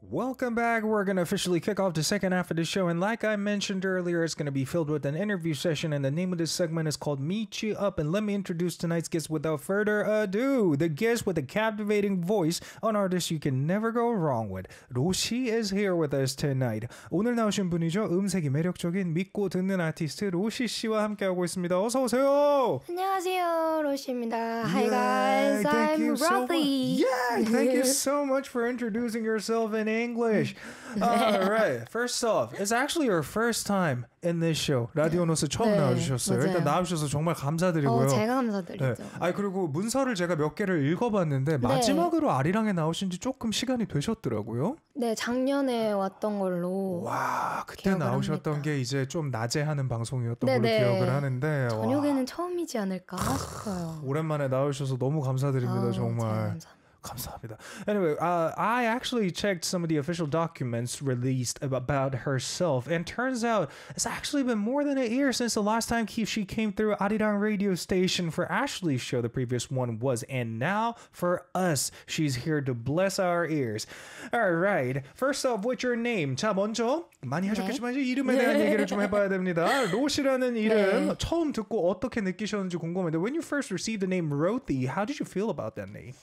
Welcome back. We're going to officially kick off the second half of the show. And like I mentioned earlier, it's going to be filled with an interview session. And the name of this segment is called Meet You Up. And let me introduce tonight's guest without further ado. The guest with a captivating voice, an artist you can never go wrong with. 로시 is here with us tonight. 오늘 나오신 분이죠. 음색이 매력적인 믿고 듣는 아티스트 로시 씨와 함께하고 있습니다. 어서 오세요. 안녕하세요. 로시입니다. Yeah, Hi guys. I'm Rosie. So yeah, thank you so much for introducing yourself and in English. All right. First off, it's actually your first time in this show. 라디오노스 처음 네, 나와주셨어요. 맞아요. 일단 나와주셔서 정말 어, 감사드리고요. 어, 제가 네. 감사드리죠. 네. 아 그리고 문서를 제가 몇 개를 읽어봤는데 네. 마지막으로 아리랑에 나오신 지 조금 시간이 되셨더라고요. 네, 작년에 왔던 걸로. 와, 그때 나오셨던 합니다. 게 이제 좀 낮에 하는 방송이었던 네네. 걸로 네. 기억을 하는데. 저녁에는 와. 처음이지 않을까 싶어요. 오랜만에 나오셔서 너무 감사드립니다, 아, 정말. 감사합니다. Anyway, uh, I actually checked some of the official documents released about herself, and turns out it's actually been more than a year since the last time she came through Arirang radio station for Ashley's show. The previous one was, and now for us, she's here to bless our ears. All right. First off, what's your name? 자 먼저 많이 하셨겠지만 이제 이름에 대한 얘기를 좀 해봐야 됩니다. 로시라는 이름 처음 듣고 어떻게 느끼셨는지 궁금한데 when you first received the name Rothi, how did you feel about that name?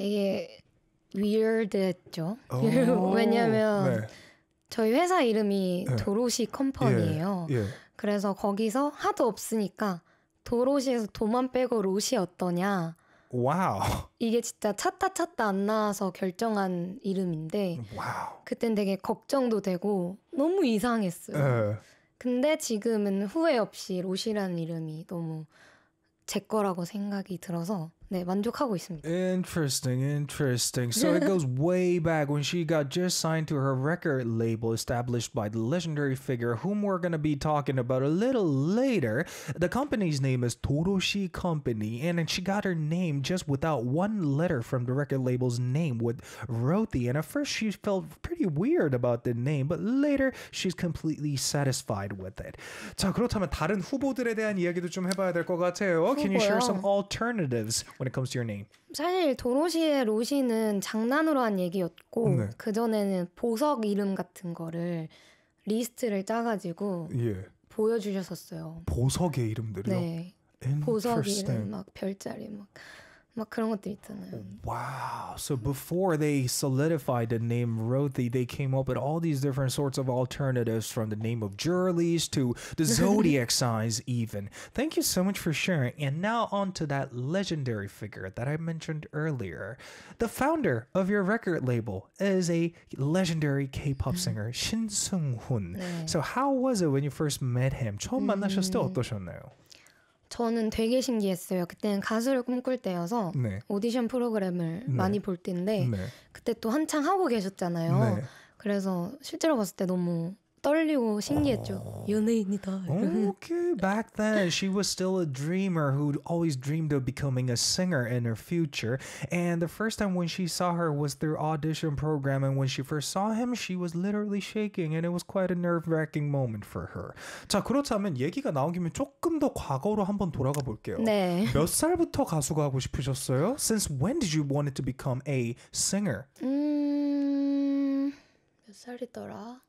되게 위얼드했죠. 어. 왜냐면 네. 저희 회사 이름이 네. 도로시 컴퍼니예요. 예. 예. 그래서 거기서 하도 없으니까 도로시에서 도만 빼고 로시 어떠냐. 와우. 이게 진짜 찾다 찾다 안 나와서 결정한 이름인데 와우. 그땐 되게 걱정도 되고 너무 이상했어요. 에. 예. 근데 지금은 후회 없이 로시라는 이름이 너무 제 거라고 생각이 들어서 네, 만족하고 있습니다. Interesting, interesting. So it goes way back when she got just signed to her record label established by the legendary figure whom we're going to be talking about a little later. The company's name is Toroshi Company and she got her name just without one letter from the record label's name with Roti and at first she felt pretty weird about the name but later she's completely satisfied with it. 자, 그렇다면 다른 후보들에 대한 이야기도 좀 해봐야 될것 같아요. Can you share some alternatives? when it comes to your name? 사실 도로시의 로시는 장난으로 한 얘기였고 네. 그 전에는 보석 이름 같은 거를 리스트를 짜가지고 예. 보여주셨었어요. 보석의 이름들이요. 네. 보석 이름 막 별자리 막. 막 그런 있잖아요. Wow. So before they solidified the name Rothi, they came up with all these different sorts of alternatives from the name of Jurlees to the zodiac signs even. Thank you so much for sharing. And now on to that legendary figure that I mentioned earlier. The founder of your record label is a legendary K-pop mm-hmm. singer, Shin sung Hun. 네. So how was it when you first met him? 처음 만나셨을 때 어떠셨나요? 저는 되게 신기했어요. 그때는 가수를 꿈꿀 때여서 네. 오디션 프로그램을 네. 많이 볼 때인데 네. 그때 또 한창 하고 계셨잖아요. 네. 그래서 실제로 봤을 때 너무 떨리고 신기했죠. 연예인이다. Okay, back then she was still a dreamer who always dreamed of becoming a singer in her future. And the first time when she saw her was through audition program, and when she first saw him, she was literally shaking, and it was quite a nerve-wracking moment for her. 자 그렇다면 얘기가 나온 김에 조금 더 과거로 한번 돌아가 볼게요. 네. 몇 살부터 가수가 하고 싶으셨어요? Since when did you wanted to become a singer? 음, 몇 살이더라?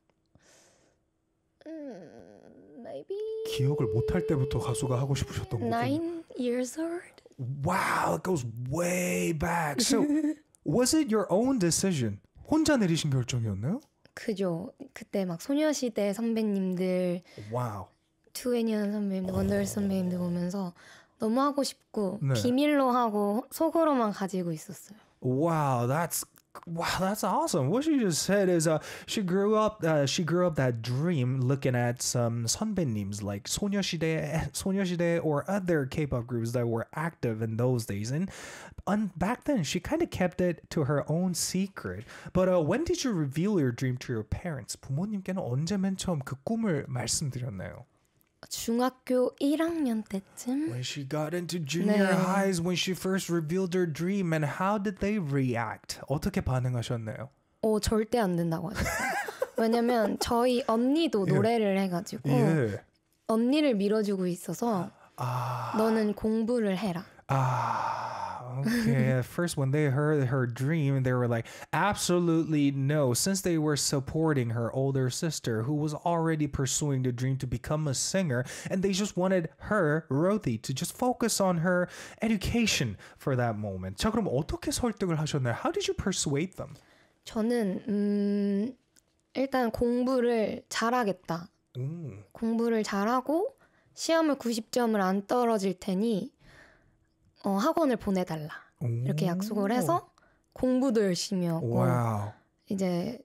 음, maybe 기억을 못할 때부터 가수가 하고 싶으셨던 거군요. Nine years old. Wow, it goes way back. So, was it your own decision? 혼자 내리신 결정이었나요? 그죠. 그때 막 소녀시대 선배님들, 와우. 투애니언 선배님 원더걸 선배님들 보면서 너무 하고 싶고 네. 비밀로 하고 속으로만 가지고 있었어요. Wow, that's Wow, that's awesome. What she just said is uh, she grew up uh, she grew up that dream looking at some 선배님's like 소녀시대, shide or other K-pop groups that were active in those days. And un- back then, she kind of kept it to her own secret. But uh, when did you reveal your dream to your parents? 부모님께는 언제 처음 그 꿈을 말씀드렸나요? 중학교 1학년 때쯤 When she got into junior 네. highs when she first revealed her dream and how did they react? 어떻게 반응하셨나요? 어 절대 안 된다고 하셨어요. 왜냐면 저희 언니도 노래를 해 가지고 예. 언니를 밀어주고 있어서 아... 너는 공부를 해라. ah, okay. At first, when they heard her dream, they were like, absolutely no. Since they were supporting her older sister, who was already pursuing the dream to become a singer, and they just wanted her, Rothi, to just focus on her education for that moment. 자, 그럼 어떻게 설득을 하셨나요? How did you persuade them? 저는 음, 일단 공부를 잘하겠다. 음. 공부를 잘하고 시험을 90점을 안 떨어질 테니 어, 학원을 보내달라 이렇게 약속을 해서 공부도 열심히 하고 와우. 이제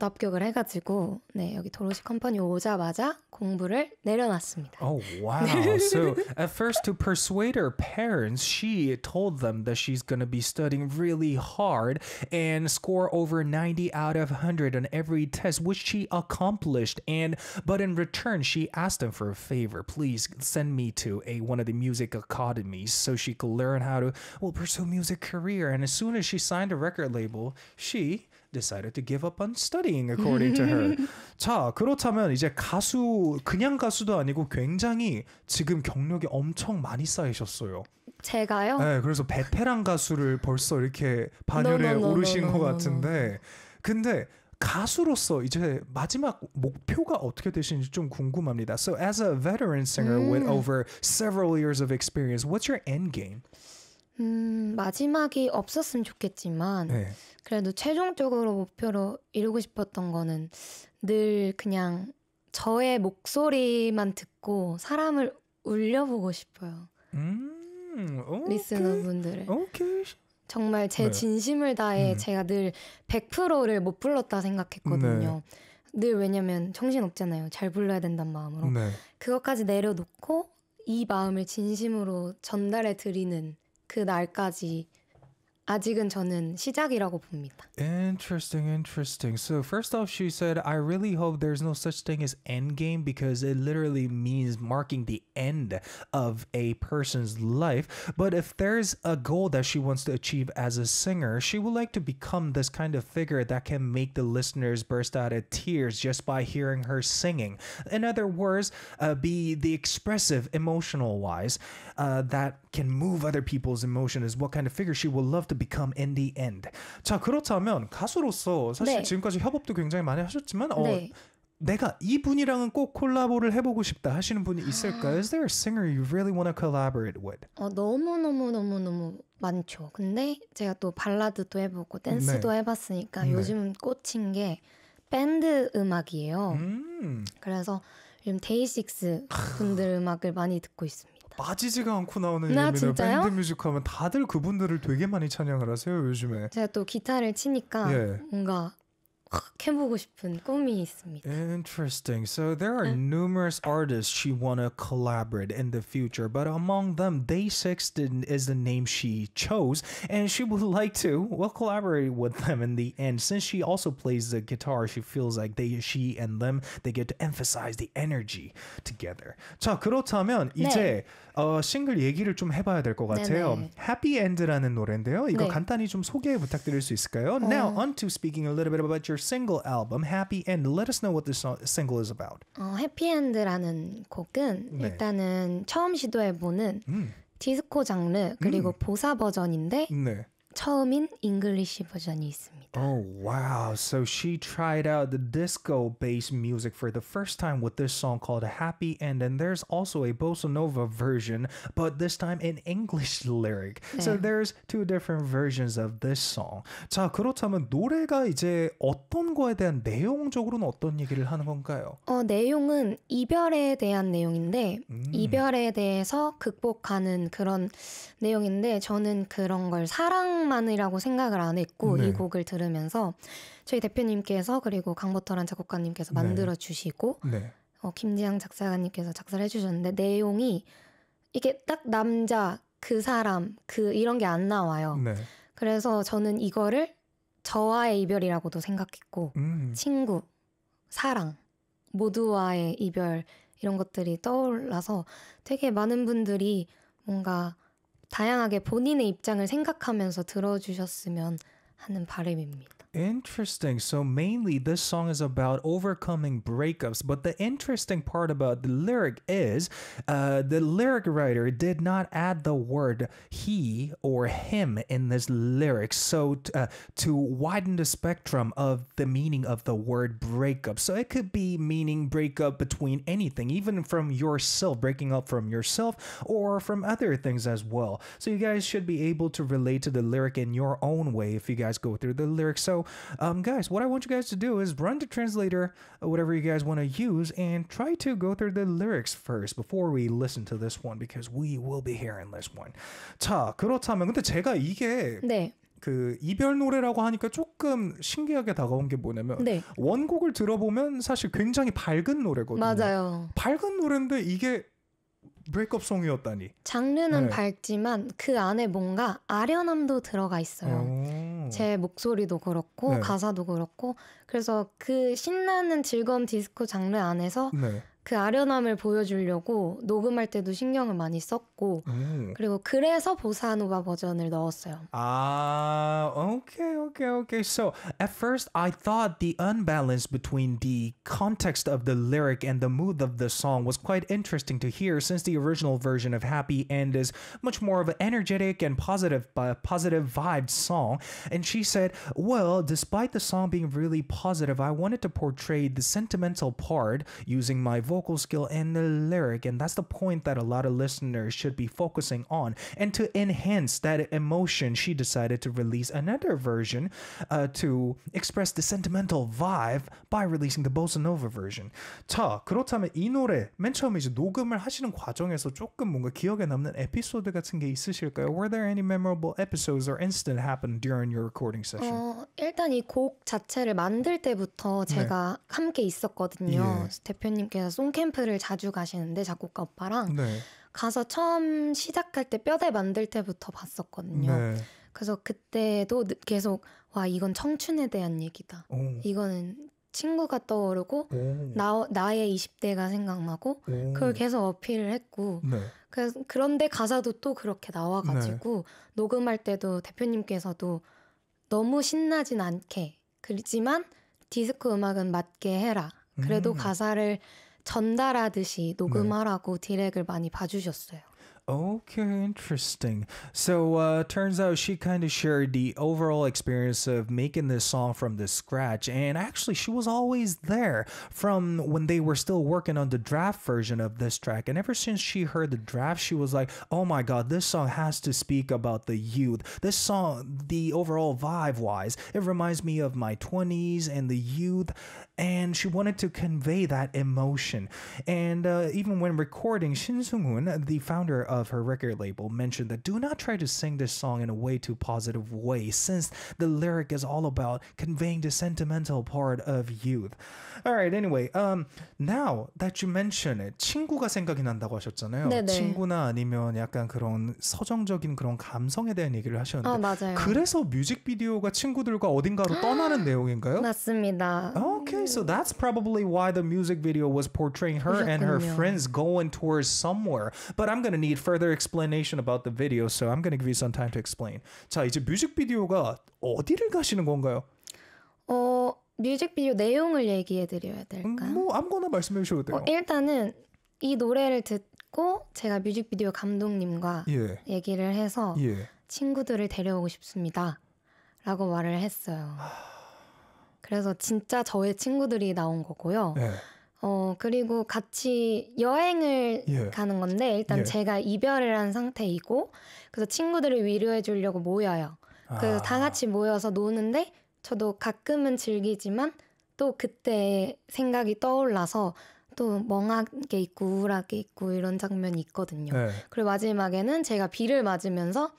합격을 해가지고 네 여기 도로시 컴퍼니 오자마자 공부를 내려놨습니다. Oh wow! so at first to persuade her parents, she told them that she's gonna be studying really hard and score over 90 out of 100 on every test, which she accomplished. And but in return, she asked them for a favor: please send me to a one of the music academies so she could learn how to well pursue music career. And as soon as she signed a record label, she decided to give up on studying according to her. 자, 그렇다면 이제 가수 그냥 가수도 아니고 굉장히 지금 경력이 엄청 많이 쌓이셨어요. 제가요? 네, 그래서 베테랑 가수를 벌써 이렇게 반열에 no, no, no, 오르신 것 같은데 근데 가수로서 이제 마지막 목표가 어떻게 되시는지 좀 궁금합니다. So as a veteran singer 음. with over several years of experience, what's your end game? 음, 마지막이 없었으면 좋겠지만 네. 그래도 최종적으로 목표로 이루고 싶었던 거는 늘 그냥 저의 목소리만 듣고 사람을 울려보고 싶어요. 음, 리스너분들을. 오케이. 정말 제 네. 진심을 다해 음. 제가 늘 100%를 못 불렀다 생각했거든요. 네. 늘 왜냐면 정신 없잖아요. 잘 불러야 된단 마음으로. 네. 그것까지 내려놓고 이 마음을 진심으로 전달해 드리는 그 날까지 아직은 저는 시작이라고 봅니다. Interesting, interesting. So first off, she said, "I really hope there's no such thing as end game because it literally means marking the end of a person's life. But if there's a goal that she wants to achieve as a singer, she would like to become this kind of figure that can make the listeners burst out of tears just by hearing her singing. In other words, uh, be the expressive, emotional wise, uh, that can move other people's emotion is what kind of figure she will love to become in the end. 자 그렇다면 가수로서 사실 네. 지금까지 협업도 굉장히 많이 하셨지만 어, 네. 내가 이 분이랑은 꼭 콜라보를 해보고 싶다 하시는 분이 있을까? 아. Is there a singer you really want to collaborate with? 어, 너무 너무 너무 너무 많죠. 근데 제가 또 발라드도 해보고 댄스도 네. 해봤으니까 네. 요즘 꽂힌 게 밴드 음악이에요. 음. 그래서 요즘 데이식스 분들 음악을 많이 듣고 있습니다. 빠지지가 않고 나오는 나, 예민을 밴드 뮤직 하면 다들 그분들을 되게 많이 찬양을 하세요 요즘에 제가 또 기타를 치니까 예. 뭔가 해보고 싶은 꿈이 있습니다. Interesting. So there are numerous artists she want to collaborate in the future, but among them, Day6 is the name she chose, and she would like to well collaborate with them in the end. Since she also plays the guitar, she feels like they, she and them, they get to emphasize the energy together. 자 그렇다면 네. 이제 어, 싱글 얘기를 좀 해봐야 될것 같아요. 네네. Happy End라는 노래인데요. 이거 네. 간단히 좀 소개 부탁드릴 수 있을까요? 어. Now onto speaking a little bit about your single album, Happy End. Let us know what this single is about. 어, Happy End라는 곡은 네. 일단은 처음 시도해보는 음. 디스코 장르 그리고 음. 보사 버전인데 네. 처음인 잉글리시 버전이 있습니다. Oh wow. So she tried out the disco based music for the first time with this song called Happy End and there's also a bossa nova version but this time in English lyric. 네. So there's two different versions of this song. 자, 그렇다면 노래가 이제 어떤 거에 대한 내용적으로는 어떤 얘기를 하는 건가요? 어, 내용은 이별에 대한 내용인데 음. 이별에 대해서 극복하는 그런 내용인데 저는 그런 걸 사랑 사랑만이라고 생각을 안 했고 네. 이 곡을 들으면서 저희 대표님께서 그리고 강보터란 작곡가님께서 네. 만들어 주시고 네. 어, 김지향 작사가님께서 작사를 해주셨는데 내용이 이게 딱 남자 그 사람 그 이런 게 안 나와요. 네. 그래서 저는 이거를 저와의 이별이라고도 생각했고 음. 친구 사랑 모두와의 이별 이런 것들이 떠올라서 되게 많은 분들이 뭔가 다양하게 본인의 입장을 생각하면서 들어주셨으면 하는 바람입니다. Interesting. So mainly this song is about overcoming breakups, but the interesting part about the lyric is uh, the lyric writer did not add the word he or him in this lyric. So uh, to widen the spectrum of the meaning of the word breakup. So it could be meaning breakup between anything, even from yourself, breaking up from yourself or from other things as well. So you guys should be able to relate to the lyric in your own way if you guys go through the lyric. So So, um, guys, what I want you guys to do is run the translator, whatever you guys want to use, and try to go through the lyrics first before we listen to this one because we will be hearing this one. 자, 그렇다면 근데 제가 이게 네. 그 이별 노래라고 하니까 조금 신기하게 다가온 게 뭐냐면 네. 원곡을 들어보면 사실 굉장히 밝은 노래거든요. 맞아요. 밝은 노래인데 이게 브레이크업송이었다니. 장르는 네. 밝지만 그 안에 뭔가 아련함도 들어가 있어요. 오. 음. 제 목소리도 그렇고 네. 가사도 그렇고 그래서 그 신나는 즐거운 디스코 장르 안에서 네. 그 아련함을 보여주려고 녹음할 때도 신경을 많이 썼고 그리고 그래서 보사노바 버전을 넣었어요. 아, okay, okay, okay. So at first I thought the unbalance between the context of the lyric and the mood of the song was quite interesting to hear, since the original version of Happy End is much more of an energetic and positive, uh, positive vibed song. And she said, "Well, despite the song being really positive, I wanted to portray the sentimental part using my voice." vocal skill and the lyric. And that's the point that a lot of listeners should be focusing on. And to enhance that emotion, she decided to release another version uh, to express the sentimental vibe by releasing the bossa nova version. 자, 그렇다면 이 노래 맨 처음에 이제 녹음을 하시는 과정에서 조금 뭔가 기억에 남는 에피소드 같은 게 있으실까요? Were there any memorable episodes or incident happened during your recording session? 어, 일단 이 곡 자체를 만들 때부터 제가 네. 함께 있었거든요. 예. 대표님께서 홈캠프를 자주 가시는데 작곡가 오빠랑 네. 가서 처음 시작할 때 뼈대 만들 때부터 봤었거든요. 네. 그래서 그때도 계속 와 이건 청춘에 대한 얘기다. 오. 이거는 친구가 떠오르고 오. 나 나의 20대가 생각나고 오. 그걸 계속 어필을 했고 네. 그래서 그런데 가사도 또 그렇게 나와가지고 네. 녹음할 때도 대표님께서도 너무 신나진 않게 그렇지만 디스코 음악은 맞게 해라. 그래도 음. 가사를 전달하듯이 녹음하라고 네. 디렉을 많이 봐주셨어요. Okay, interesting. So uh, turns out she kind of shared the overall experience of making this song from the scratch, and actually she was always there from when they were still working on the draft version of this track. And ever since she heard the draft, she was like, "Oh my God, this song has to speak about the youth. This song, the overall vibe-wise, it reminds me of my 20s and the youth." and she wanted to convey that emotion. And uh, even when recording, Shin Sung Hoon, the founder of her record label, mentioned that do not try to sing this song in a way too positive way, since the lyric is all about conveying the sentimental part of youth. All right, anyway, um, now that you mention it, 친구가 생각이 난다고 하셨잖아요. 네네. 친구나 아니면 약간 그런 서정적인 그런 감성에 대한 얘기를 하셨는데, 아, 맞아요. 그래서 뮤직비디오가 친구들과 어딘가로 떠나는 내용인가요? 맞습니다. 오케이. Really? So that's probably why the music video was portraying her and her friends going towards somewhere. But I'm gonna need further explanation about the video, so I'm gonna give you some time to explain. 자, 이제 뮤직비디오가 어디를 가시는 건가요? 어, 뮤직비디오 내용을 얘기해 드려야 될까? 음, 뭐 아무거나 말씀해 주셔도 돼요. 어, 일단은 이 노래를 듣고 제가 뮤직비디오 감독님과 예. 얘기를 해서 예. 친구들을 데려오고 싶습니다. 라고 말을 했어요. 그래서 진짜 저의 친구들이 나온 거고요. 네. 어, 그리고 같이 여행을 예. 가는 건데, 일단 예. 제가 이별을 한 상태이고, 그래서 친구들을 위로해 주려고 모여요. 그래서 아. 다 같이 모여서 노는데, 저도 가끔은 즐기지만, 또 그때 생각이 떠올라서, 또 멍하게 있고 우울하게 있고 이런 장면이 있거든요. 네. 그리고 마지막에는 제가 비를 맞으면서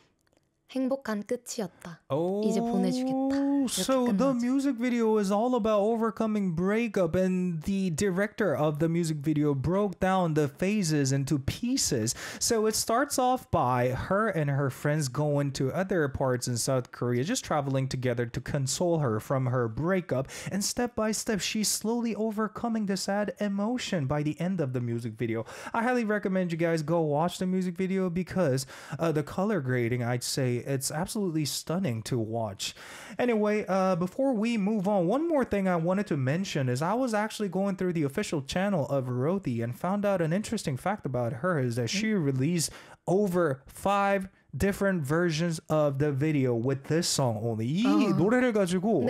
행복한 끝이었다. Oh, 이제 보내주겠다. So the music video is all about overcoming breakup, and the director of the music video broke down the phases into pieces. So it starts off by her and her friends going to other parts in South Korea, just traveling together to console her from her breakup, and step by step, she's slowly overcoming the sad emotion by the end of the music video. I highly recommend you guys go watch the music video because uh, the color grading, I'd say, it's absolutely stunning to watch. Anyway, uh, before we move on, one more thing I wanted to mention is I was actually going through the official channel of Rothi and found out an interesting fact about her is that she released over five different versions of the video with this song only. 이 uh-huh. 노래를 가지고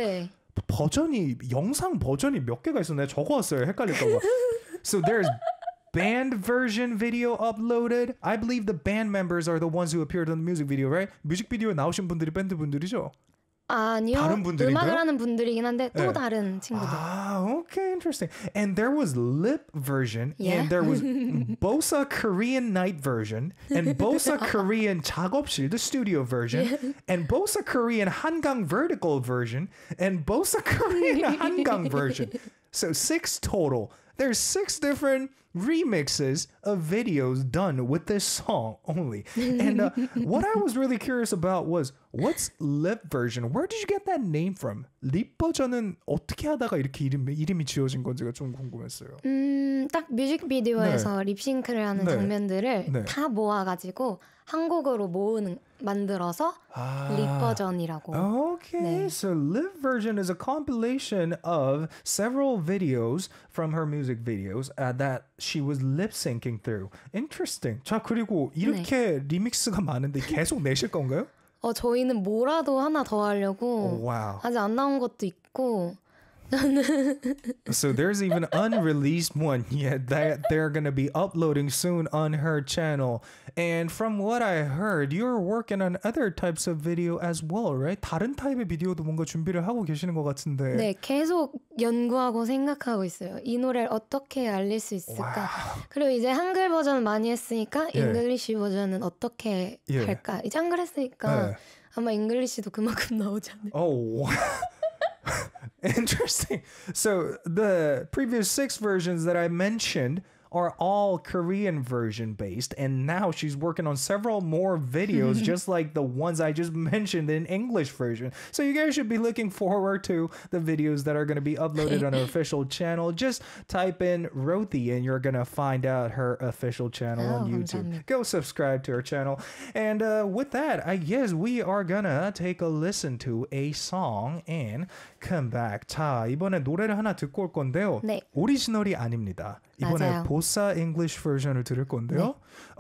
버전이 영상 버전이 몇 개가 있었네. 적어왔어요. 헷갈릴까 so there's band version video uploaded. I believe the band members are the ones who appeared on the music video, right? 뮤직비디오에 나오신 분들이 밴드 분들이죠? 아니요. 다른 분들인가요? 음악을 하는 분들이긴 한데 또 네. 다른 친구들. 아, okay, interesting. And there was lip version, yeah? and there was Bosa Korean night version, and Bosa Korean 작업실, the studio version, yeah. and Bosa Korean 한강 vertical version, and Bosa Korean 한강 version. So six total. There's six different remixes of videos done with this song only. And uh, what I was really curious about was What's Lip Version? Where did you get that name from? 립 버전은 어떻게 하다가 이렇게 이름, 이름이 지어진 건지가 좀 궁금했어요. 음, 딱 뮤직비디오에서 네. 립싱크를 하는 네. 장면들을 네. 다 모아가지고 한 모은 만들어서 아, 립 버전이라고. Okay, so Live version is a compilation of several videos from her music videos uh, that she was lip syncing through. Interesting. 자 그리고 이렇게 리믹스가 많은데 계속 내실 건가요? 어, 저희는 뭐라도 하나 더 하려고 오, 아직 안 나온 것도 있고 일단은. so there's even unreleased one yet that they're gonna be uploading soon on her channel. And from what I heard, you're working on other types of video as well, right? 다른 타입의 비디오도 뭔가 준비를 하고 계시는 것 같은데. 네, 계속 연구하고 생각하고 있어요. 이 노래를 어떻게 알릴 수 있을까? Wow. 그리고 이제 한글 버전 많이 했으니까 잉글리시 yeah. 버전은 어떻게 yeah. 할까? 이제 한글 했으니까. Yeah. 아마 잉글리시도 그만큼 나오지 않을까. Oh, wow. Interesting. So the previous six versions that I mentioned are all Korean version based. And now she's working on several more videos, just like the ones I just mentioned in English version. So you guys should be looking forward to the videos that are going to be uploaded on her official channel. Just type in Rothi and you're going to find out her official channel oh, on YouTube. Go subscribe to her channel. And uh, with that, I guess we are going to take a listen to a song and come back. 자, 이번에 노래를 하나 듣고 올 건데요. 네. 오리지널이 아닙니다. 이번에 맞아요. 보사 잉글리쉬 버전을 들을 건데요. 네.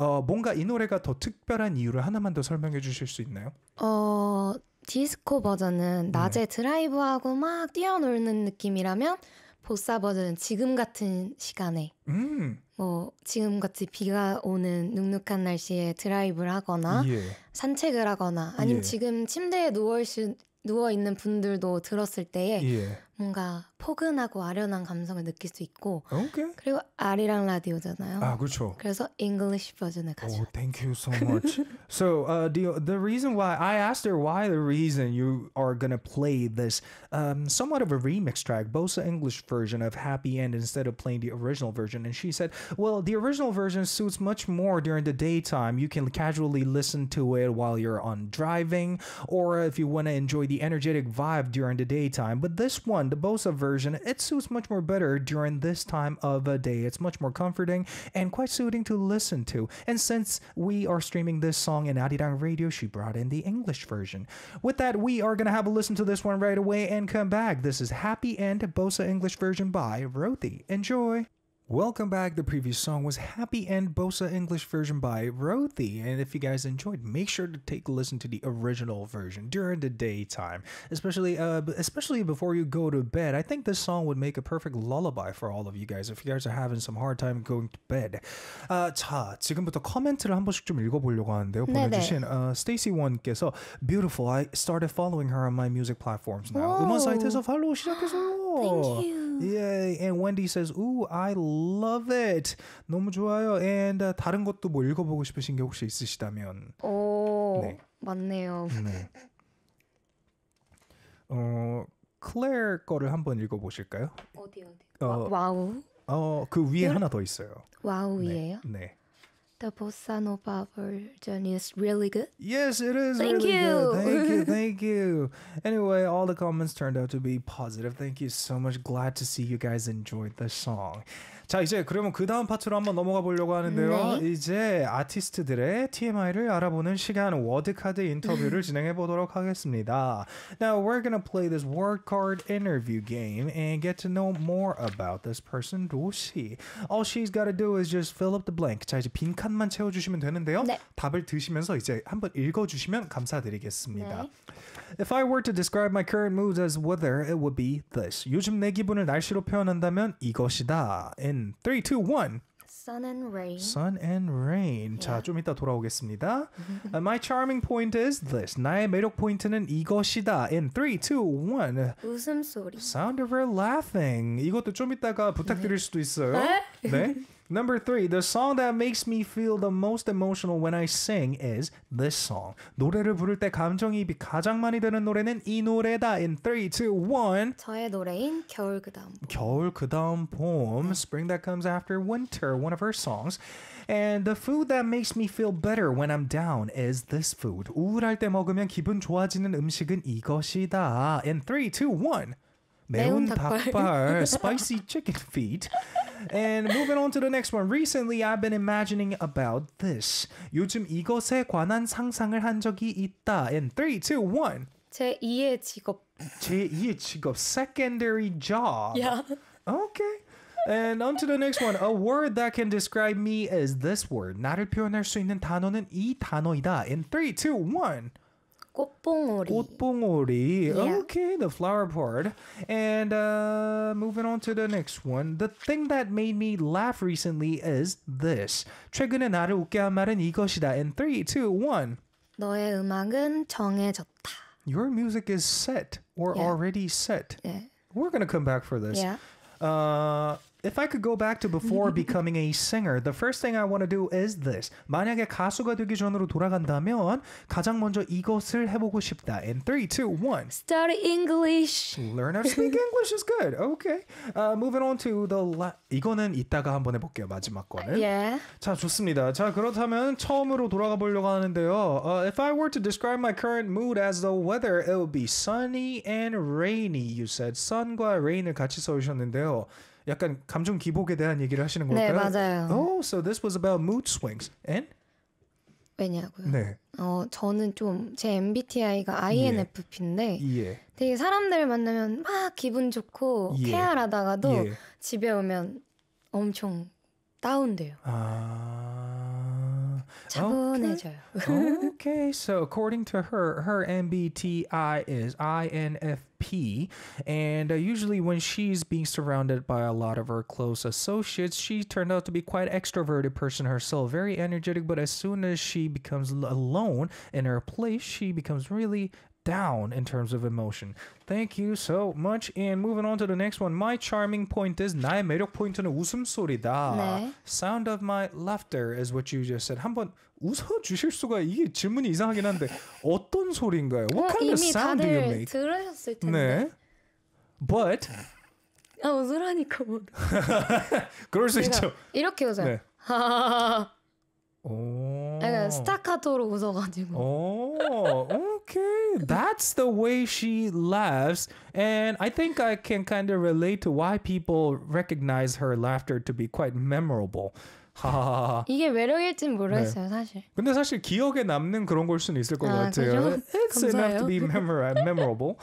어, 뭔가 이 노래가 더 특별한 이유를 하나만 더 설명해 주실 수 있나요? 어, 디스코 버전은 네. 낮에 네. 드라이브하고 막 뛰어놀는 느낌이라면 보사 버전은 지금 같은 시간에 음. 뭐 지금 같이 비가 오는 눅눅한 날씨에 드라이브를 하거나 예. 산책을 하거나 아니면 예. 지금 침대에 누워 있는 분들도 들었을 때에 예. 뭔가 포근하고 아련한 감성을 느낄 수 있고 okay. 그리고 아리랑 라디오잖아요. 아 그렇죠. 그래서 English 버전을 가져. Oh, thank you so much. so uh, the the reason why I asked her why the reason you are gonna play this um, somewhat of a remix track, both the English version of Happy End instead of playing the original version, and she said, well, the original version suits much more during the daytime. You can casually listen to it while you're on driving, or if you want to enjoy the energetic vibe during the daytime. But this one the Bosa version, it suits much more better during this time of a day. It's much more comforting and quite soothing to listen to. And since we are streaming this song in Adidang Radio, she brought in the English version. With that, we are going to have a listen to this one right away and come back. This is Happy End Bosa English version by Rothi. Enjoy! Welcome back. The previous song was Happy End Bosa English version by Rothi. And if you guys enjoyed, make sure to take a listen to the original version during the daytime, especially uh, especially before you go to bed. I think this song would make a perfect lullaby for all of you guys if you guys are having some hard time going to bed. Uh, 자, 지금부터 커멘트를 한 번씩 좀 읽어보려고 하는데요. 보내주신 uh, Stacy One께서 Beautiful. I started following her on my music platforms now. 음원 사이트에서 팔로우 시작해서요. Thank you. Yeah. And Wendy says, "Ooh, I love it. 너무 좋아요. And uh, 다른 것도 뭐 읽어보고 싶으신 게 혹시 있으시다면. 오, 네. 맞네요. 네. 어, 클레어 거를 한번 읽어보실까요? 어디 어디. 어, 와, 와우. 어, 그 위에 여 하나 더 있어요. 와우 위에요? 네. 네. The bossa nova version is really good. Yes, it is. Thank really you. Good. Thank you. Thank you. Anyway, all the comments turned out to be positive. Thank you so much. Glad to see you guys enjoyed the song. 자 이제 그러면 그 다음 파트로 한번 넘어가 보려고 하는데요. 네. 이제 아티스트들의 TMI를 알아보는 시간 워드카드 인터뷰를 진행해 보도록 하겠습니다. Now we're gonna play this word card interview game and get to know more about this person 로시. All she's gotta do is just fill up the blank. 자 이제 빈 칸만 채워주시면 되는데요. 네. 답을 드시면서 이제 한번 읽어주시면 감사드리겠습니다. 네. If I were to describe my current mood as weather, it would be this. 요즘 내 기분을 날씨로 표현한다면 이것이다. In in 3, 2, 1. Sun and rain. Sun and rain. 자, 좀 이따 돌아오겠습니다. my charming point is this. 나의 매력 포인트는 이것이다. In 3, 2, 1. 웃음소리. Sound of her laughing. 이것도 좀 이따가 부탁드릴 수도 있어요. 네? Number three, the song that makes me feel the most emotional when I sing is this song. 노래를 부를 때 감정이 가장 많이 드는 노래는 이 노래다. In three, 저의 노래인 겨울 그다음 봄. 겨울 그다음 봄. Spring that comes after winter. One of her songs. And the food that makes me feel better when I'm down is this food. 우울할 때 먹으면 기분 좋아지는 음식은 이것이다. In three, two, one. 매운 닭발, spicy chicken feet. And moving on to the next one. Recently, I've been imagining about this. 요즘 이것에 관한 상상을 한 적이 있다. In three, 제 2의 직업. 제 2의 직업. Secondary job. Yeah. Okay. And on to the next one. A word that can describe me is this word. 나를 표현할 수 있는 단어는 이 단어이다. In three, two, one. 꽃봉오리. 꽃봉오리. Yeah. Okay, the flower part. And uh, moving on to the next one. The thing that made me laugh recently is this. 최근에 나를 웃게 한 말은 이것이다. In 3, 2, 1. 너의 음악은 정해졌다. Your music is set or yeah. already set. Yeah. We're going to come back for this. Yeah. Uh, if I could go back to before becoming a singer, the first thing I want to do is this. 만약에 가수가 되기 전으로 돌아간다면 가장 먼저 이것을 해보고 싶다. In 3, 2, 1. Study English. Learn how to speak English is good. Okay. Uh, moving on to the la... 이거는 이따가 한번 해볼게요. 마지막 거는. Yeah. 자 좋습니다. 자 그렇다면 처음으로 돌아가 보려고 하는데요. Uh, if I were to describe my current mood as the weather, it would be sunny and rainy. You said sun과 rain을 같이 써주셨는데요. 약간 감정 기복에 대한 얘기를 하시는 걸까요? 네, 맞아요. Oh, so this was about mood swings and 왜냐고요? 네. 어, 저는 좀 제 MBTI가 INFP인데 예. 되게 사람들 만나면 막 기분 좋고 예. 쾌하다가도 예. 집에 오면 엄청 다운돼요. 아. 차분해져요. Okay. okay, so according to her, her MBTI is INFP, and uh, usually when she's being surrounded by a lot of her close associates, she turned out to be quite extroverted person herself, very energetic. But as soon as she becomes alone in her place, she becomes really down in terms of emotion. Thank you so much. And moving on to the next one. My charming point is 나의 매력 포인트는 웃음소리다. 네. Sound of my laughter is what you just said. 한번 웃어주실 수가 이게 질문이 이상하긴 한데 어떤 소리인가요? What kind of sound do you make? 들으셨을 텐데. 네. But 아 웃으라니까 뭐. 그럴 수 있죠. 이렇게 웃어요. 네. 웃어가지고. Oh, okay. That's the way she laughs, and I think I can kind of relate to why people recognize her laughter to be quite memorable. 하하하. 이게 외로일진 모르겠어요, 네. 사실. 근데 사실 기억에 남는 그런 걸 수는 있을 것 아, 같아요. It's enough to be uh, memorable.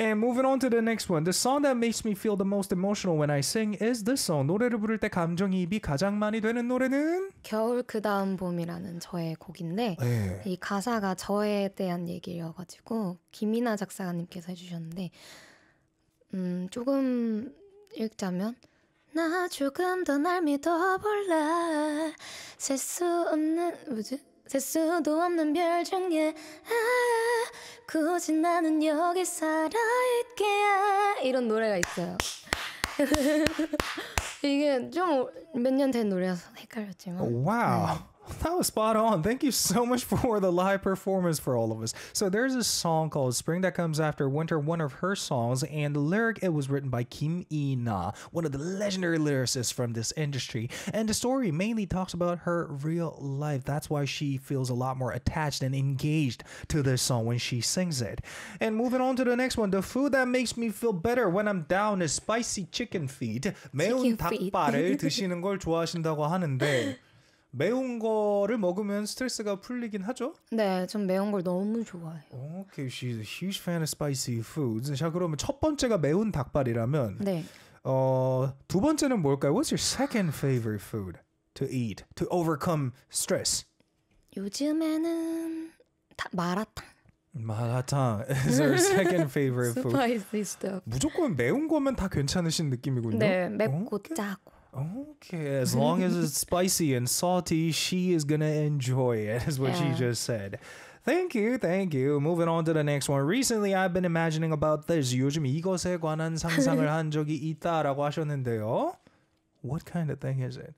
And moving on to the next one. The song that makes me feel the most emotional when I sing is this song. 노래를 부를 때 감정이입이 가장 많이 되는 노래는 겨울 그다음 봄이라는 저의 곡인데 네. 이 가사가 저에 대한 얘기여 가지고 김이나 작사가님께서 해 주셨는데 음, 조금 읽자면 나 조금 더 날 믿어볼래 셀 수 없는 뭐지? 셀 수도 없는 별 중에 아, 굳이 나는 여기 살아있게야 이런 노래가 있어요 이게 좀 몇 년 된노래여서 헷갈렸지만 와우 네. Well, that was spot on. Thank you so much for the live performance for all of us. So there's a song called Spring That Comes After Winter, one of her songs, and the lyric it was written by Kim E-na, one of the legendary lyricists from this industry. And the story mainly talks about her real life. That's why she feels a lot more attached and engaged to this song when she sings it. And moving on to the next one, the food that makes me feel better when I'm down is spicy chicken feet. 매운 거를 먹으면 스트레스가 풀리긴 하죠. 네, 전 매운 걸 너무 좋아해요. 오케이, okay, she's a huge fan of spicy foods. 자, 그러면 첫 번째가 매운 닭발이라면, 네. 어, 두 번째는 뭘까요? What's your second favorite food to eat to overcome stress? 요즘에는 다, 마라탕. 마라탕 is her second favorite food. Spicy stuff. 무조건 매운 거면 다 괜찮으신 느낌이군요. 네, 맵고 okay. 짜고. Okay, as long as it's spicy and salty, she is gonna enjoy it, is what yeah. she just said. Thank you, thank you. Moving on to the next one. Recently, I've been imagining about this. 요즘 이것에 관한 상상을 한 적이 있다라고 하셨는데요. What kind of thing is it?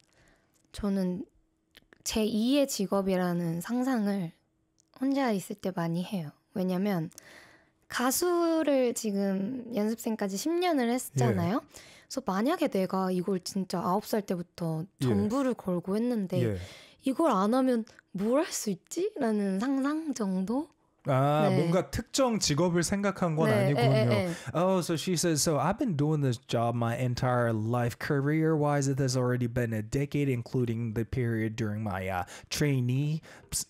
저는 제 2의 직업이라는 상상을 혼자 있을 때 많이 해요. 왜냐면 가수를 지금 연습생까지 10년을 했잖아요. 예. 그래서 만약에 내가 이걸 진짜 아홉 살 때부터 정부를 예. 걸고 했는데 예. 이걸 안 하면 뭘 할 수 있지라는 상상 정도. 아, 네. 뭔가 특정 직업을 생각한 건 네, 아니군요. 에, 에, 에. Oh, so she says, so I've been doing this job my entire life. Career wise, it has already been a decade, including the period during my uh, trainee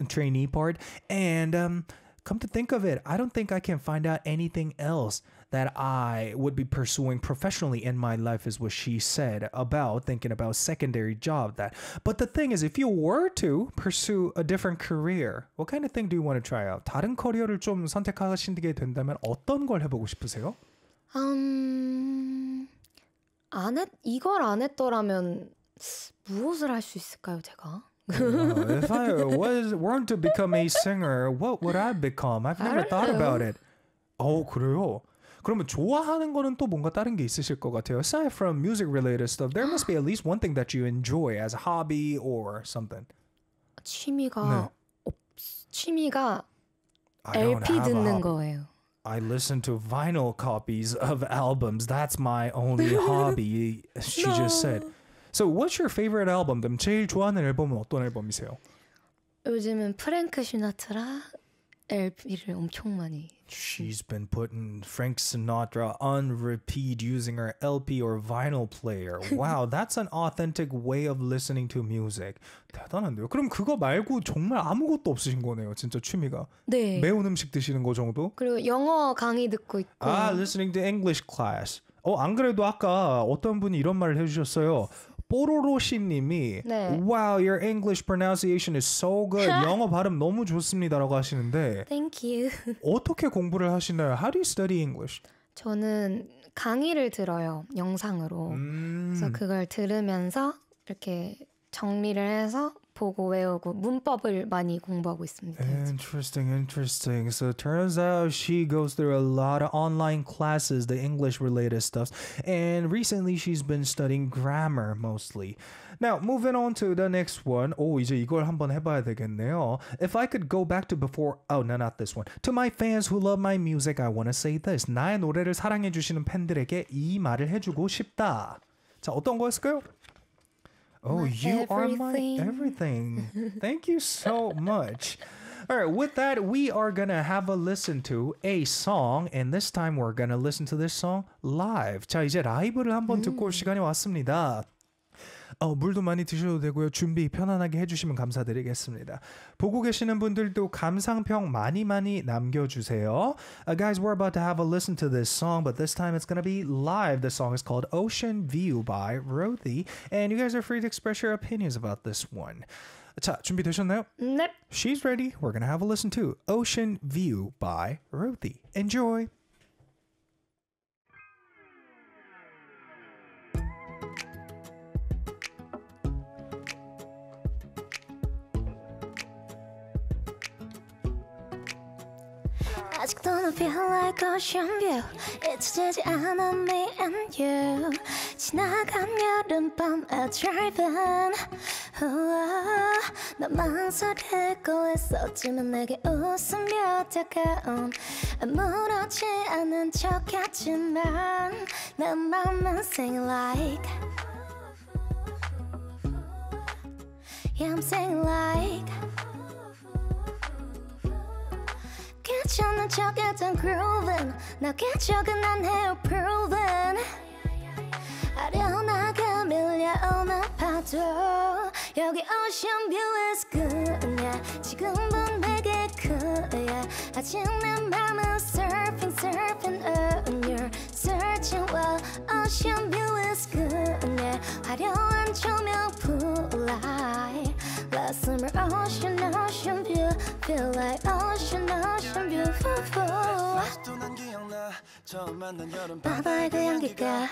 trainee part. And um, come to think of it, I don't think I can find out anything else. that I would be pursuing professionally in my life, is what she said about thinking about secondary job. That, but the thing is, if you were to pursue a different career, what kind of thing do you want to try out? 다른 커리어를 좀 선택하신게 된다면 어떤 걸 해보고 싶으세요? 음, 안했 이걸 안 했더라면 무엇을 할 수 있을까요, 제가? wow, if I was weren't to become a singer, what would I become? I've never thought know. about it. Oh, 그래요? 그러면 좋아하는 거는 또 뭔가 다른 게 있으실 것 같아요. Aside from music related stuff, there must be at least one thing that you enjoy as a hobby or something. 취미가 없, 취미가 LP 듣는 거예요. I listen to vinyl copies of albums. That's my only hobby, she no. just said. So what's your favorite album? 그럼 제일 좋아하는 앨범은 어떤 앨범이세요? 요즘은 프랭크 시나트라 LP를 엄청 많이 She's been putting Frank Sinatra on repeat using her LP or vinyl player. Wow, that's an authentic way of listening to music. 대단한데요. 그럼 그거 말고 정말 아무것도 없으신 거네요. 진짜 취미가. 네. 매운 음식 드시는 거 정도? 그리고 영어 강의 듣고 있고. 아, listening to English class. 어, 안 그래도 아까 어떤 분이 이런 말을 해주셨어요. 뽀로로시님이 네. Wow, your English pronunciation is so good. 영어 발음 너무 좋습니다라고 하시는데 Thank you. 어떻게 공부를 하시나요? How do you study English? 저는 강의를 들어요 영상으로. 음. 그래서 그걸 들으면서 이렇게 정리를 해서 보고 외우고 문법을 많이 공부하고 있습니다. Interesting, interesting. So turns out she goes through a lot of online classes, the English related stuff, and recently she's been studying grammar mostly. Now, moving on to the next one. 오, 이제 이걸 한번 해봐야 되겠네요. If I could go back to before, oh, no, not this one. To my fans who love my music, I want to say this. 나의 노래를 사랑해주시는 팬들에게 이 말을 해주고 싶다. 자, 어떤 거였을까요? Oh, my you everything. are my everything. Thank you so much. All right, with that, we are going to have a listen to a song, and this time we're going to listen to this song live. 자, 이제 라이브를 한번 듣고 올 시간이 왔습니다. 어, 물도 많이 드셔도 되고요. 준비 편안하게 해주시면 감사드리겠습니다. 보고 계시는 분들도 감상평 많이 많이 남겨주세요. Uh, guys, we're about to have a listen to this song, but this time it's gonna be live. The song is called Ocean View by Rothy, and you guys are free to express your opinions about this one. 자, 준비되셨나요? 넵. She's ready. We're gonna have a listen to Ocean View by Rothy. Enjoy. I feel like ocean view It's just Anna, me and you 지나간 여름밤에 driving oh, 너 망설이고 있었지만 내게 웃으며 다가온 아무렇지 않은 척했지만 내 맘은 sing like Yeah I'm sing like the 괜찮은 Now grooving your gun, 안 해요 proven 아련하게 밀려오는 파도 여기 ocean view is good yeah. 지금 본 되게 cool yeah. 아침 내 맘은 surfing surfing on your searching well ocean view is good 내 화려한 조명 full light Last summer ocean ocean view Feel like ocean ocean beautiful 아직도 난 기억나 처음 만난 여름 바다의 그 향기가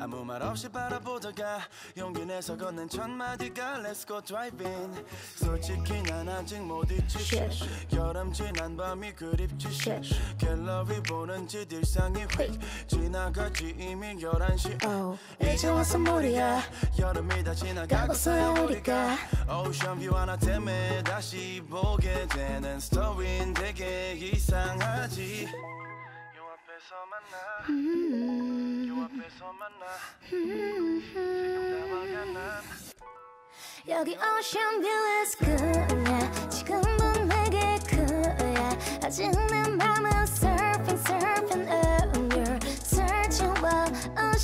아무 말 없이 바라보다가 용기 내서 건넨 첫 마디가 Let's go driving 솔직히 난 아직 못 잊지 여름 지난 밤이 그립지 갤러리 보는 지들상이 휙 지나가지 이미 11시 oh, 어. 이제 와서 머리야 여름이 다 지나가고서야 우리가 오션뷰 하나 때문에 다시 보게 되는 스토리인 되게 이상하지 요 앞에서 만나 음. 요 앞에서 만나 음, 지금 담아가 여기 오션뷰 is good 지금도 내게 good yeah. 아직 내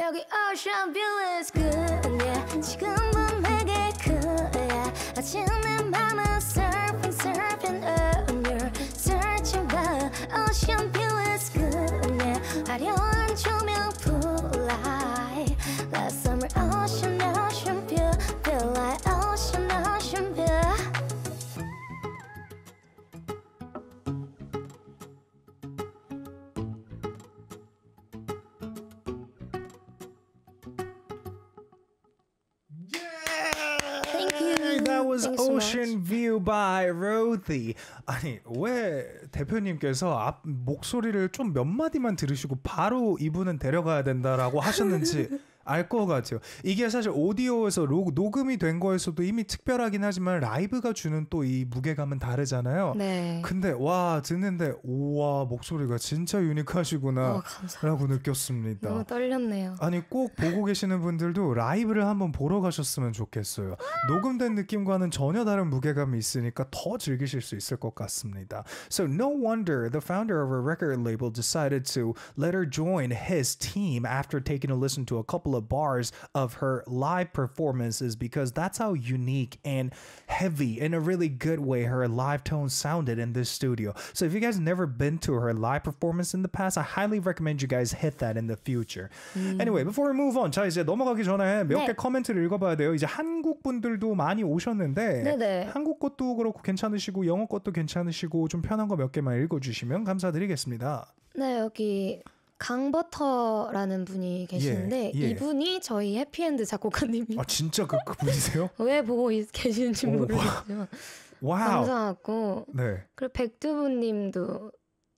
여기 오션 is good Yeah, 지금 밤에게 그야 아침에 맘아 surfing surfing on your searching by ocean view is good Yeah, 화려한 조명 풀 light was ocean view by r u t h i 아니 왜 대표님께서 앞 목소리를 좀 몇 마디만 들으시고 바로 이분은 데려가야 된다라고 하셨는지 알것 같아요. 이게 사실 오디오에서 로, 녹음이 된 거에서도 이미 특별하긴 하지만 라이브가 주는 또 이 무게감은 다르잖아요. 네. 근데 와 듣는데 우와 목소리가 진짜 유니크하시구나라고 어, 느꼈습니다. 너무 떨렸네요. 아니 꼭 보고 계시는 분들도 라이브를 한번 보러 가셨으면 좋겠어요. 녹음된 느낌과는 전혀 다른 무게감이 있으니까 더 즐기실 수 있을 것 같습니다. So no wonder the founder of a record label decided to let her join his team after taking a listen to a couple of of bars of her live performances because that's how unique and heavy in a really good way her live tone sounded in this studio. So if you guys never been to her live performance in the past, I highly recommend you guys hit that in the future. 음. Mm. Anyway, before we move on, 자 이제 넘어가기 전에 몇개 네. 커멘트를 읽어봐야 돼요. 이제 한국 분들도 많이 오셨는데 네네. 한국 것도 그렇고 괜찮으시고 영어 것도 괜찮으시고 좀 편한 거 몇 개만 읽어주시면 감사드리겠습니다. 네 여기 강버터라는 분이 계시는데 예, 예. 이분이 저희 해피엔드 작곡가님이 아 진짜 그, 그 분이세요? 왜 보고 있, 계시는지 오, 모르겠지만 와우. 감사하고 네. 그리고 백두부님도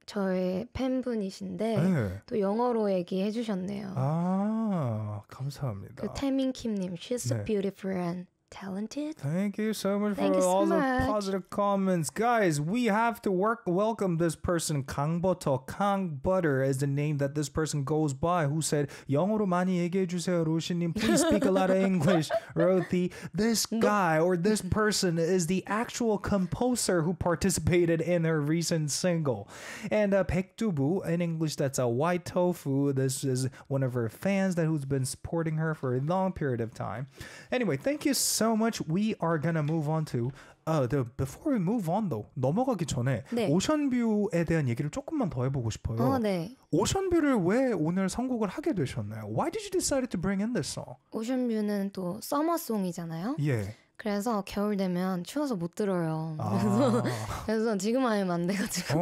저의 팬분이신데 네. 또 영어로 얘기해 주셨네요. 아 감사합니다. 그 태민킴님, she's so 네. beautiful and talented. Thank you so much Thank for all so the much. positive comments. Guys, we have to work welcome this person Kang Butter. Kang Butter is the name that this person goes by who said, 영어로 많이 얘기해 주세요, 로시님. Please speak a lot of English, Rothi. This guy or this person is the actual composer who participated in her recent single. And uh, Pektubu, in English, that's a uh, white tofu. This is one of her fans that who's been supporting her for a long period of time. Anyway, thank you so so much. We are gonna move on to. 아, uh, before we move on though 넘어가기 전에 네. 오션뷰에 대한 얘기를 조금만 더 해보고 싶어요. 어, 네. 오션뷰를 왜 오늘 선곡을 하게 되셨나요? Why did you decide to bring in this song? 오션뷰는 또 서머송이잖아요. 예. 그래서 겨울 되면 추워서 못 들어요. 아. 그래서, 그래서 지금 하면 안 돼가지고.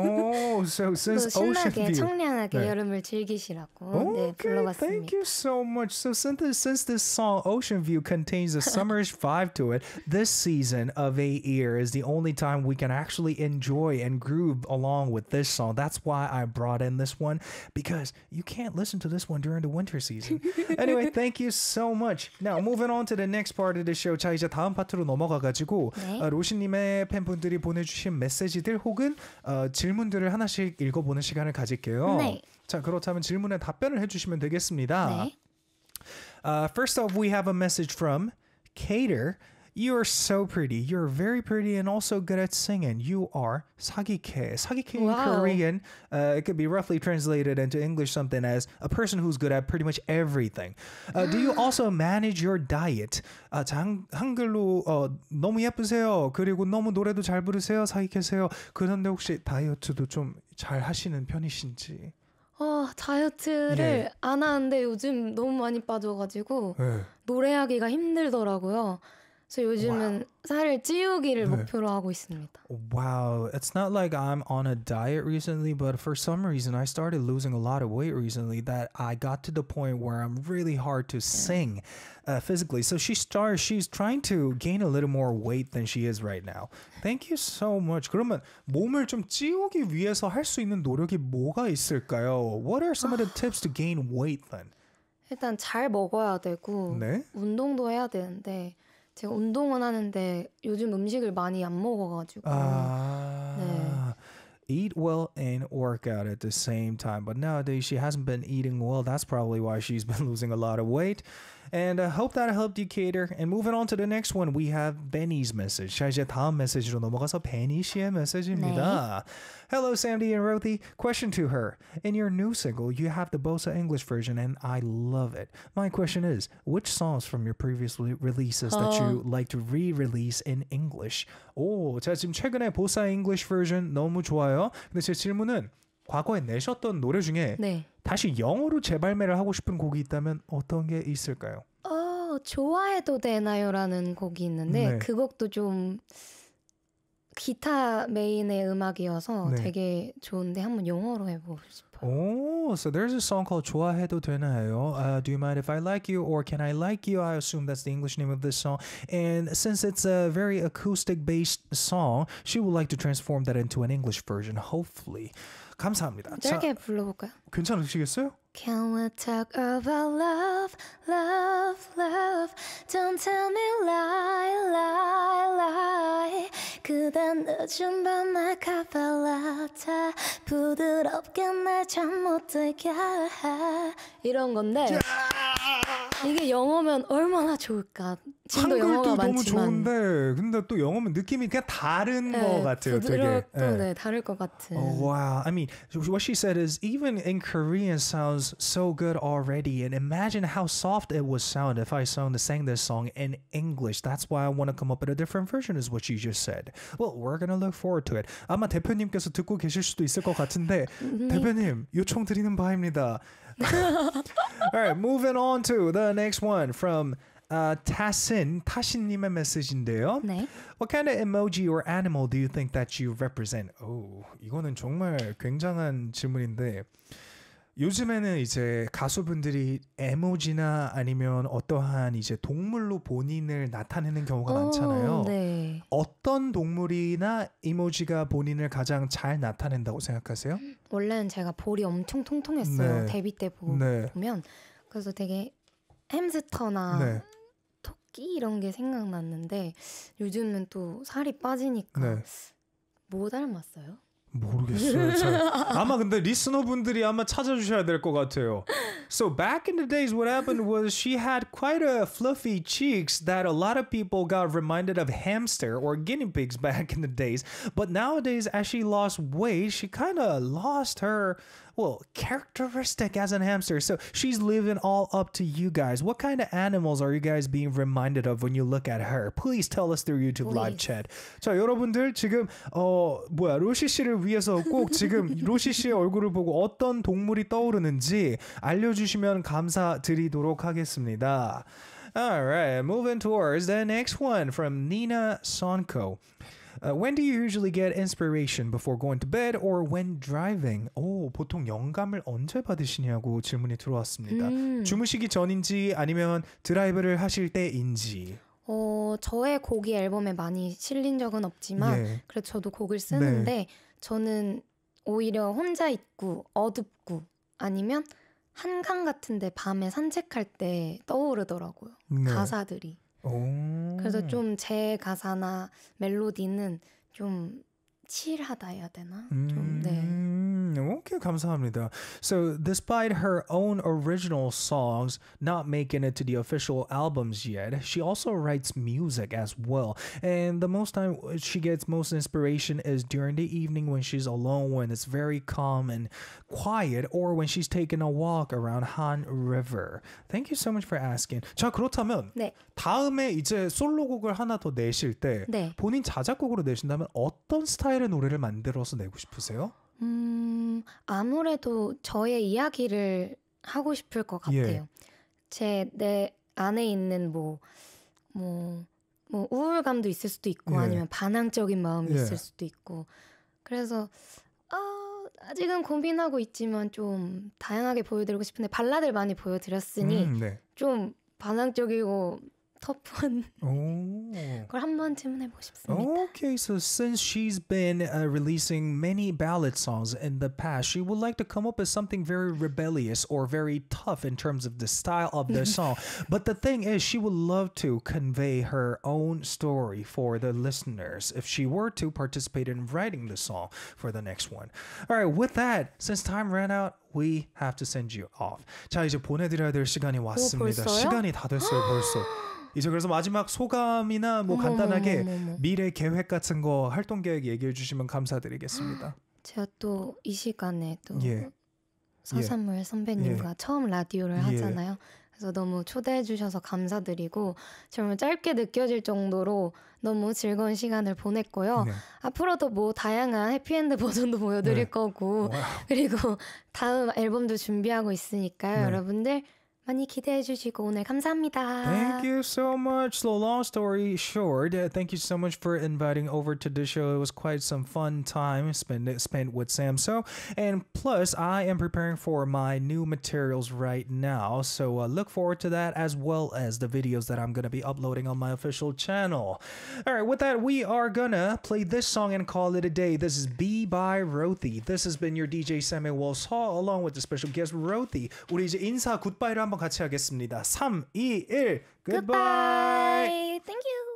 오, so since 신나게 청량하게 네. 여름을 즐기시라고 okay, 네, 불러봤습니다. Thank you so much. So since this, since this song Ocean View contains a summerish vibe to it, this season of a year is the only time we can actually enjoy and groove along with this song. That's why I brought in this one because you can't listen to this one during the winter season. anyway, thank you so much. Now moving on to the next part of the show. 자 이제 다음 파트 파트로 넘어가가지고 네. 어, 로시님의 팬분들이 보내주신 메시지들 혹은 어, 질문들을 하나씩 읽어보는 시간을 가질게요. 네. 자 그렇다면 질문에 답변을 해주시면 되겠습니다. 네. Uh, first off, we have a message from Cater. You are so pretty. You are very pretty and also good at singing. You are 사기캐. 사기캐 wow. in Korean, uh, it could be roughly translated into English something as a person who's good at pretty much everything. Uh, do you also manage your diet? Uh, 장, 한글로 uh, 너무 예쁘세요. 그리고 너무 노래도 잘 부르세요. 사기캐세요. 그런데 혹시 다이어트도 좀 잘 하시는 편이신지? 어, 다이어트를 예. 안 하는데 요즘 너무 많이 빠져가지고 예. 노래하기가 힘들더라고요. 저 요즘은 wow. 살을 찌우기를 네. 목표로 하고 있습니다. Wow, it's not like I'm on a diet recently, but for some reason I started losing a lot of weight recently that I got to the point where I'm really hard to sing uh, physically. So she starts, she's trying to gain a little more weight than she is right now. Thank you so much. 그러면 몸을 좀 찌우기 위해서 할 수 있는 노력이 뭐가 있을까요? What are some of the tips to gain weight then? 일단 잘 먹어야 되고 네? 운동도 해야 되는데 제가 운동은 하는데 요즘 음식을 많이 안 먹어가지고. 아. 네. eat well and work out at the same time. But nowadays, she hasn't been eating well. That's probably why she's been losing a lot of weight. And I uh, hope that helped you cater. And moving on to the next one, we have Benny's message. 자, 이제 다음 메시지로 넘어가서 베니 씨의 메시지입니다. 네. Hello, Sandy and Rothi. Question to her. In your new single, you have the Bosa English version, and I love it. My question is, which songs from your previous releases that you like to re-release in English? 오, oh, 제가 지금 최근에 보사 English version 너무 좋아요. 근데 제 질문은 과거에 내셨던 노래 중에 네. 다시 영어로 재발매를 하고 싶은 곡이 있다면 어떤 게 있을까요? 어, 좋아해도 되나요라는 곡이 있는데 네. 그 곡도 좀 기타 메인의 음악이어서 네. 되게 좋은데 한번 영어로 해보고 싶어요. Oh, so there's a song called 좋아해도 되나요? Uh, do you mind if I like you or can I like you? I assume that's the English name of this song. And since it's a very acoustic-based song, she would like to transform that into an English version, hopefully. 감사합니다. 짧게 불러볼까요? 괜찮으시겠어요? Can we talk about love, love, love? Don't tell me lie, lie, lie. 그댄 늦은 밤에 카펠라타 부드럽게 날 잠 못 들게 해. 이런 건데. 이게 영어면 얼마나 좋을까. 지금도 영어가 많지만. 너무 좋은데 근데 또 영어면 느낌이 그냥 다른 네, 것 같아요. 되게. 또, 네. 다를 것 같은. Oh, wow. I mean, what she said is even in Korean sounds so good already, and imagine how soft it would sound if I sung the sang this song in English. That's why I want to come up with a different version, is what she just said. Well, we're gonna look forward to it. 아마 대표님께서 듣고 계실 수도 있을 것 같은데 대표님 요청드리는 바입니다. All right, moving on to the next one from uh, 타신, 타신님의 메시지인데요. 네. What kind of emoji or animal do you think that you represent? Oh, 이거는 정말 굉장한 질문인데. 요즘에는 이제 가수분들이 에모지나 아니면 어떠한 이제 동물로 본인을 나타내는 경우가 오, 어, 많잖아요. 네. 어떤 동물이나 이모지가 본인을 가장 잘 나타낸다고 생각하세요? 원래는 제가 볼이 엄청 통통했어요. 네. 데뷔 때 보, 네. 면 그래서 되게 햄스터나 네. 토끼 이런 게 생각났는데 요즘은 또 살이 빠지니까 네. 뭐 닮았어요? 모르겠어요. 아마 근데 리스너분들이 아마 찾아주셔야 같아요. So back in the days, what happened was she had quite a fluffy cheeks that a lot of people got reminded of hamster or guinea pigs back in the days. But nowadays, as she lost weight, she kind of lost her well, characteristic as an hamster. So she's living all up to you guys. What kind of animals are you guys being reminded of when you look at her? Please tell us through YouTube Please. live chat. 자, 여러분들 지금 어 뭐야 로시 씨를 위해서 꼭 지금 로시 씨의 얼굴을 보고 어떤 동물이 떠오르는지 알려주시면 감사드리도록 하겠습니다. All right, moving towards the next one from Nina Sonko. Uh, when do you usually get inspiration before going to bed or when driving? 오, oh, 보통 영감을 언제 받으시냐고 질문이 들어왔습니다. 음. 주무시기 전인지 아니면 드라이브를 하실 때인지. 어, 저의 곡이 앨범에 많이 실린 적은 없지만 예. 그래도 저도 곡을 쓰는데 네. 저는 오히려 혼자 있고 어둡고 아니면 한강 같은데 밤에 산책할 때 떠오르더라고요. 네. 가사들이. 그래서 좀 제 가사나 멜로디는 좀 칠하다 해야 되나? 음. 좀 네. 음. okay, 감사합니다. So, despite her own original songs not making it to the official albums yet, she also writes music as well. And the most time she gets most inspiration is during the evening when she's alone, when it's very calm and quiet, or when she's taking a walk around Han River. Thank you so much for asking. 자, 그렇다면 네. 다음에 이제 솔로곡을 하나 더 내실 때 네. 본인 자작곡으로 내신다면 어떤 스타일의 노래를 만들어서 내고 싶으세요? 음, 아무래도 저의 이야기를 하고 싶을 것 예. 같아요. 예. 제내 안에 있는 뭐, 뭐, 뭐, 우울감도 있을 수도 있고, 예. 아니면 반항적인 마음이 예. 있을 수도 있고. 그래서, 어, 아직은 고민하고 있지만 좀 다양하게 보여드리고 싶은데, 발라드를 많이 보여드렸으니, 음, 네. 좀 반항적이고 Okay, so since she's been uh, releasing many ballad songs in the past, she would like to come up with something very rebellious or very tough in terms of the style of the song. but the thing is, she would love to convey her own story for the listeners if she were to participate in writing the song for the next one. All right, with that, since time ran out, we have to send you off. 자, 이제 보내드려야 될 시간이 왔습니다. 시간이 다 됐어요, 벌써. 이제 그래서 마지막 소감이나 뭐 간단하게 미래 계획 같은 거 활동 계획 얘기해 주시면 감사드리겠습니다. 제가 또 이 시간에 또 예. 서산물 예. 선배님과 예. 처음 라디오를 예. 하잖아요. 그래서 너무 초대해 주셔서 감사드리고 정말 짧게 느껴질 정도로 너무 즐거운 시간을 보냈고요. 네. 앞으로도 뭐 다양한 해피엔드 버전도 보여드릴 네. 거고 와 그리고 다음 앨범도 준비하고 있으니까요. 네. 여러분들 많이 기대해 주시고 오늘 감사합니다. Thank you so much. So long story short, uh, thank you so much for inviting over to the show. It was quite some fun time spent spent with Sam. So, and plus, I am preparing for my new materials right now. So uh, look forward to that as well as the videos that I'm gonna be uploading on my official channel. All right, with that, we are gonna play this song and call it a day. This is B by Rothi. This has been your DJ Samuel Walsh Hall along with the special guest Rothi. 우리 이제 인사 굿바이를 한번 한번 같이 하겠습니다. 3, 2, 1. Goodbye. Goodbye. Thank you.